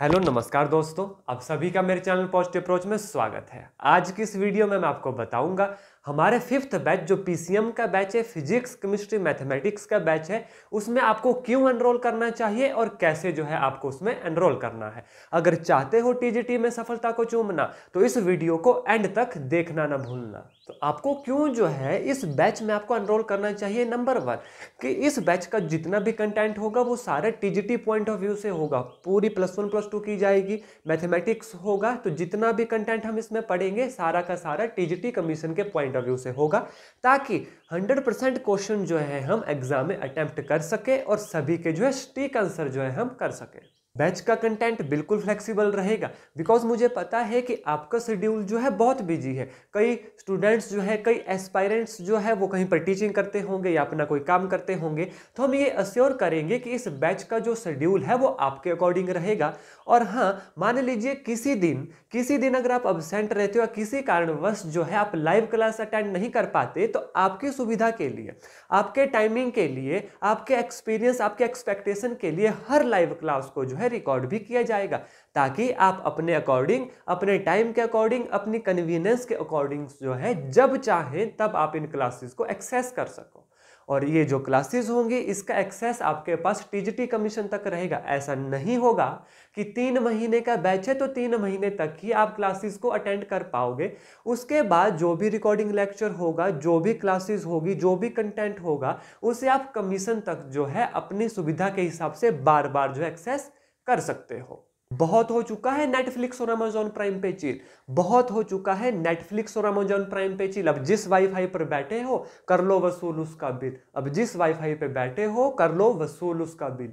hello नमस्कार दोस्तों आप सभी का मेरे चैनल पॉजिटिव अप्रोच में स्वागत है आज की इस वीडियो में मैं आपको बताऊंगा हमारे फिफ्थ बैच जो पीसीएम का बैच है फिजिक्स केमिस्ट्री मैथमेटिक्स का बैच है उसमें आपको क्यों एनरोल करना चाहिए और कैसे जो है आपको उसमें एनरोल करना है अगर चाहते हो टीजीटी में सफलता को चूमना तो इस वीडियो को एंड तक देखना ना भूलना तो आपको क्यों जो है इस बैच में आपको एनरोल करना चाहिए नंबर वन कि इस बैच का जितना भी कंटेंट होगा वो सारे टीजीटी पॉइंट ऑफ व्यू से होगा पूरी plus one plus plus two की जाएगी मैथमेटिक्स होगा तो जितना भी कंटेंट हम इसमें पढ़ेंगे सारा का सारा टीजीटी कमीशन के पॉइंट ऑफ व्यू से होगा ताकि 100 परसेंट क्वेश्चन जो है हम एग्जाम में अटैम्प्ट कर सकें और सभी के जो है स्टीक आंसर जो है हम कर सकें बैच का कंटेंट बिल्कुल फ्लेक्सिबल रहेगा बिकॉज मुझे पता है कि आपका शेड्यूल जो है बहुत बिजी है कई स्टूडेंट्स जो है कई एस्पायरेंट्स जो है वो कहीं पर टीचिंग करते होंगे या अपना कोई काम करते होंगे तो हम ये अश्योर करेंगे कि इस बैच का जो शेड्यूल है वो आपके अकॉर्डिंग रहेगा और हाँ मान लीजिए किसी दिन किसी दिन अगर आप अबसेंट रहते हो या किसी कारणवश जो है आप लाइव क्लास अटेंड नहीं कर पाते तो आपकी सुविधा के लिए आपके टाइमिंग के लिए आपके एक्सपीरियंस आपके एक्सपेक्टेशन के लिए हर लाइव क्लास को जो है है रिकॉर्ड भी किया जाएगा ताकि आप अपने अकॉर्डिंग अपने टाइम के अकॉर्डिंग अपनी कन्वीनियंस के अकॉर्डिंग जो है जब चाहे तब आप इन क्लासेस को एक्सेस कर सको और ये जो क्लासेस होंगी इसका एक्सेस आपके पास टीजीटी कमीशन तक रहेगा ऐसा नहीं होगा कि तीन महीने का बैच है तो तीन महीने तक ही आप क्लासेस को अटेंड कर पाओगे उसके बाद जो भी रिकॉर्डिंग लेक्चर होगा जो भी क्लासेस होगी जो भी कंटेंट होगा उसे आप कमीशन तक जो है अपनी सुविधा के हिसाब से बार बार जो एक्सेस कर सकते हो बहुत हो चुका है नेटफ्लिक्स और अमेजोन प्राइम पे चील बहुत हो चुका है नेटफ्लिक्स और अमेजोन प्राइम पे चील अब जिस वाईफाई पर बैठे हो कर लो वसूल उसका बिल अब जिस वाईफाई पे बैठे हो कर लो वसूल उसका बिल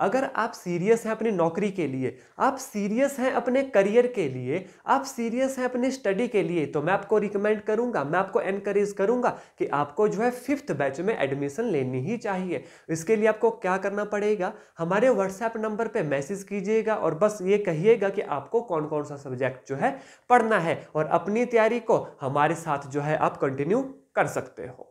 अगर आप सीरियस हैं अपनी नौकरी के लिए आप सीरियस हैं अपने करियर के लिए आप सीरियस हैं अपनी स्टडी के लिए तो मैं आपको रिकमेंड करूंगा मैं आपको एनकरेज करूंगा कि आपको जो है फिफ्थ बैच में एडमिशन लेनी ही चाहिए इसके लिए आपको क्या करना पड़ेगा हमारे व्हाट्सएप नंबर पर मैसेज कीजिएगा और बस ये कहिएगा कि आपको कौन कौन सा सब्जेक्ट जो है पढ़ना है और अपनी तैयारी को हमारे साथ जो है आप कंटिन्यू कर सकते हो